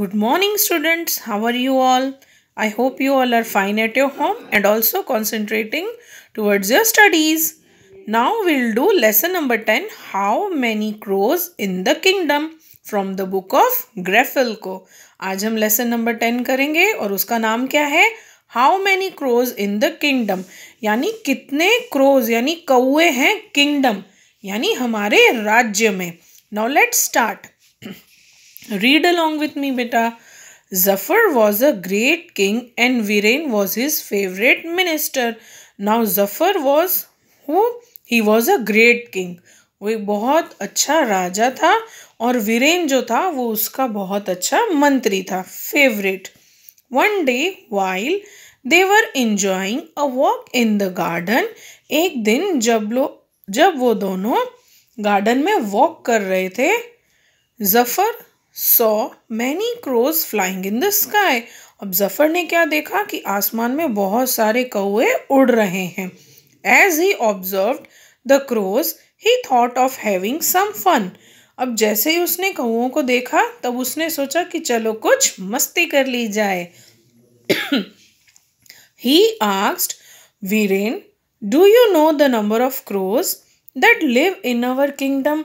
Good morning students, how are you all? I hope you all are fine at your home and also concentrating towards your studies. Now we'll do lesson number 10, How many crows in the kingdom? From the book of Greffel को आज हम lesson number 10 karenge aur uska naam kya hai how many crows in the kingdom yani kitne crows yani kauwe hain kingdom yani hamare rajya mein now let's start read along with me बेटा Zafar was a great king and Viren was his favourite minister now Zafar was who he was a great king वो एक बहुत अच्छा राजा था और वीरेन जो था वो उसका बहुत अच्छा मंत्री था favourite one day while they were enjoying a walk in the garden एक दिन जब लो जब वो दोनों गार्डन में वॉक कर रहे थे Zafar saw many crows flying in the sky अब जफर ने क्या देखा कि आसमान में बहुत सारे कौए उड़ रहे हैं as he observe the crows he thought of having some fun अब जैसे ही उसने कौओं को देखा तब उसने सोचा कि चलो कुछ मस्ती कर ली जाए he asked Viren do you know the number of crows that live in our kingdom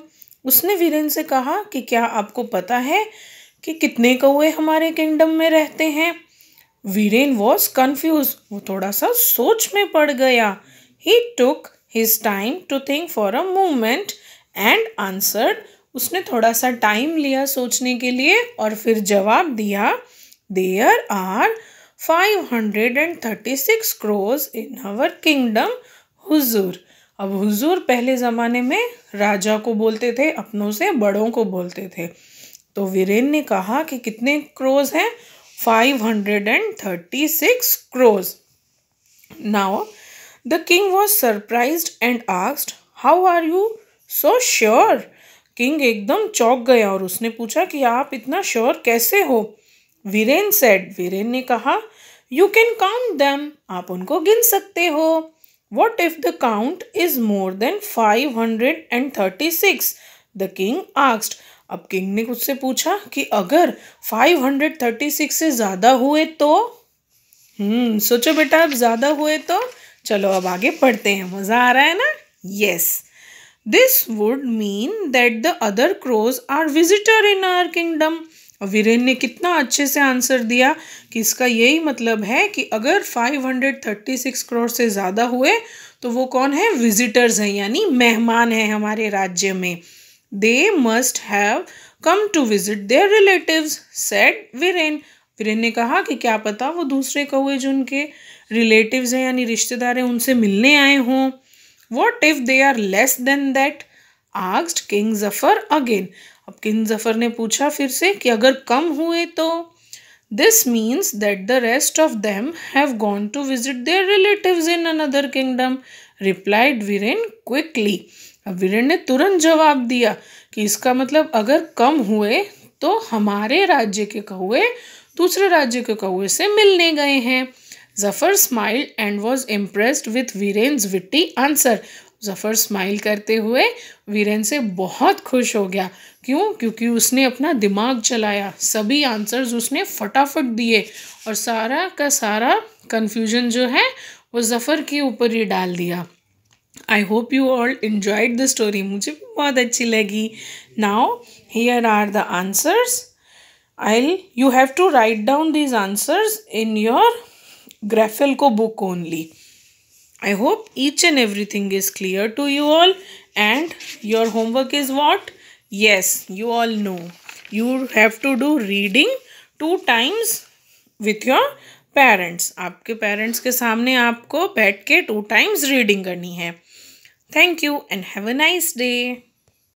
उसने वीरेन से कहा कि क्या आपको पता है कि कितने कौए हमारे किंगडम में रहते हैं वीरेन वॉज कन्फ्यूज वो थोड़ा सा सोच में पड़ गया he took his time to think for a moment and answered उसने थोड़ा सा टाइम लिया सोचने के लिए और फिर जवाब दिया there are five hundred and thirty six crows in our kingdom हुजूर अब हुजूर पहले ज़माने में राजा को बोलते थे अपनों से बड़ों को बोलते थे तो वीरेन ने कहा कि कितने क्रोज हैं five hundred and thirty six crows now the king was surprise and asked how are you so sure king एकदम चौक गया और उसने पूछा कि आप इतना श्योर कैसे हो वीरेन सेड वीरेन ने कहा यू कैन काउंट दैम आप उनको गिन सकते हो What if the count is more than six? The king asked. अब किंग ने उससे पूछा कि अगर फाइव हंड्रेड थर्टी सिक्स से ज़्यादा हुए तो हम्म सोचो बेटा अब ज़्यादा हुए तो चलो अब आगे पढ़ते हैं मज़ा आ रहा है ना yes this would mean that the other crows are visitor in our kingdom और वीरेन ने कितना अच्छे से आंसर दिया कि इसका यही मतलब है कि अगर 536 करोड़ से ज़्यादा हुए तो वो कौन है विजिटर्स हैं यानी मेहमान हैं हमारे राज्य में they must have come to visit their relatives said Viren Viren ने कहा कि क्या पता वो दूसरे कौए जो उनके रिलेटिव्स हैं यानी रिश्तेदार हैं उनसे मिलने आए हों what if they are less than that आग्स्ट किंग जफर अगेन अब किंग जफर ने पूछा फिर से कि अगर कम हुए तो this means that the rest of them have gone to visit their relative in another kingdom replied Viren quickly अब वीरेन ने तुरंत जवाब दिया कि इसका मतलब अगर कम हुए तो हमारे राज्य के कौए दूसरे राज्य के कौए से मिलने गए हैं Zafar smile and was impressed with Viren's witty answer Zafar smile करते हुए वीरेन से बहुत खुश हो गया क्यों क्योंकि उसने अपना दिमाग चलाया सभी आंसर्स उसने फटाफट दिए और सारा का सारा कन्फ्यूजन जो है वो जफ़र के ऊपर ही डाल दिया I hope you all enjoyed the story मुझे भी बहुत अच्छी लगी now here are the answers I you have to write down these answers in your ग्रेफिल को book only I hope each and everything is clear to you all and your homework is what? Yes, you all know. You have to do reading two times with your parents aapke parents ke samne aapko baith ke two times reading karni hai thank you and have a nice day